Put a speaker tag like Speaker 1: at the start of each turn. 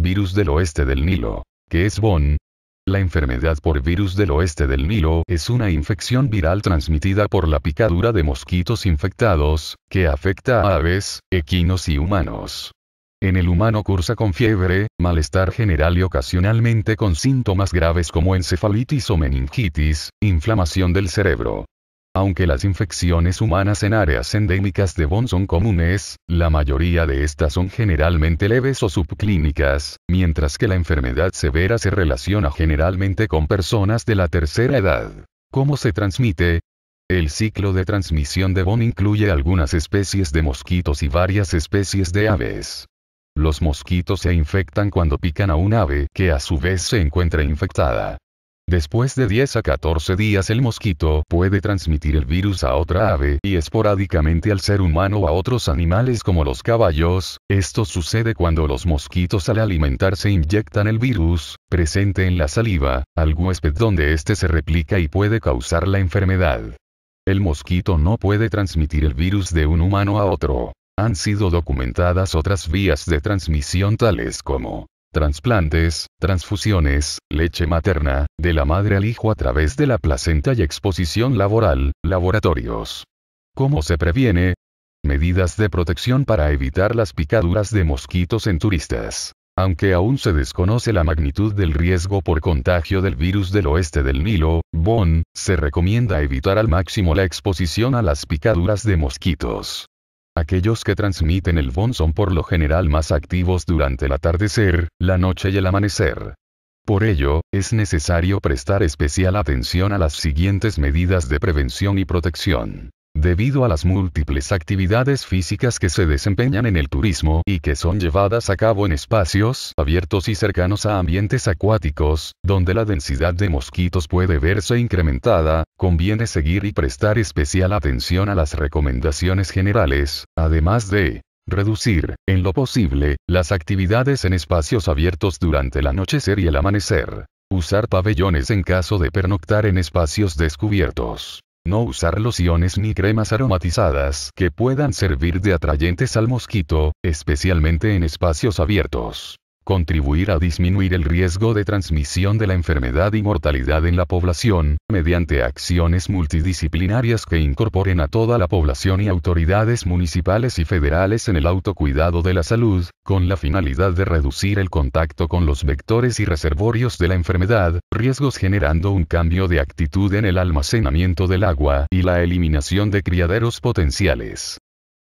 Speaker 1: Virus del oeste del Nilo. ¿Qué es BON? La enfermedad por virus del oeste del Nilo es una infección viral transmitida por la picadura de mosquitos infectados, que afecta a aves, equinos y humanos. En el humano cursa con fiebre, malestar general y ocasionalmente con síntomas graves como encefalitis o meningitis, inflamación del cerebro. Aunque las infecciones humanas en áreas endémicas de Bonn son comunes, la mayoría de estas son generalmente leves o subclínicas, mientras que la enfermedad severa se relaciona generalmente con personas de la tercera edad. ¿Cómo se transmite? El ciclo de transmisión de Bonn incluye algunas especies de mosquitos y varias especies de aves. Los mosquitos se infectan cuando pican a un ave que a su vez se encuentra infectada. Después de 10 a 14 días el mosquito puede transmitir el virus a otra ave y esporádicamente al ser humano o a otros animales como los caballos, esto sucede cuando los mosquitos al alimentarse inyectan el virus, presente en la saliva, al huésped donde éste se replica y puede causar la enfermedad. El mosquito no puede transmitir el virus de un humano a otro. Han sido documentadas otras vías de transmisión tales como transplantes, transfusiones, leche materna, de la madre al hijo a través de la placenta y exposición laboral, laboratorios. ¿Cómo se previene? Medidas de protección para evitar las picaduras de mosquitos en turistas. Aunque aún se desconoce la magnitud del riesgo por contagio del virus del oeste del Nilo, Bon, se recomienda evitar al máximo la exposición a las picaduras de mosquitos. Aquellos que transmiten el bon son por lo general más activos durante el atardecer, la noche y el amanecer. Por ello, es necesario prestar especial atención a las siguientes medidas de prevención y protección. Debido a las múltiples actividades físicas que se desempeñan en el turismo y que son llevadas a cabo en espacios abiertos y cercanos a ambientes acuáticos, donde la densidad de mosquitos puede verse incrementada, conviene seguir y prestar especial atención a las recomendaciones generales, además de reducir, en lo posible, las actividades en espacios abiertos durante el anochecer y el amanecer. Usar pabellones en caso de pernoctar en espacios descubiertos. No usar lociones ni cremas aromatizadas que puedan servir de atrayentes al mosquito, especialmente en espacios abiertos contribuir a disminuir el riesgo de transmisión de la enfermedad y mortalidad en la población, mediante acciones multidisciplinarias que incorporen a toda la población y autoridades municipales y federales en el autocuidado de la salud, con la finalidad de reducir el contacto con los vectores y reservorios de la enfermedad, riesgos generando un cambio de actitud en el almacenamiento del agua y la eliminación de criaderos potenciales.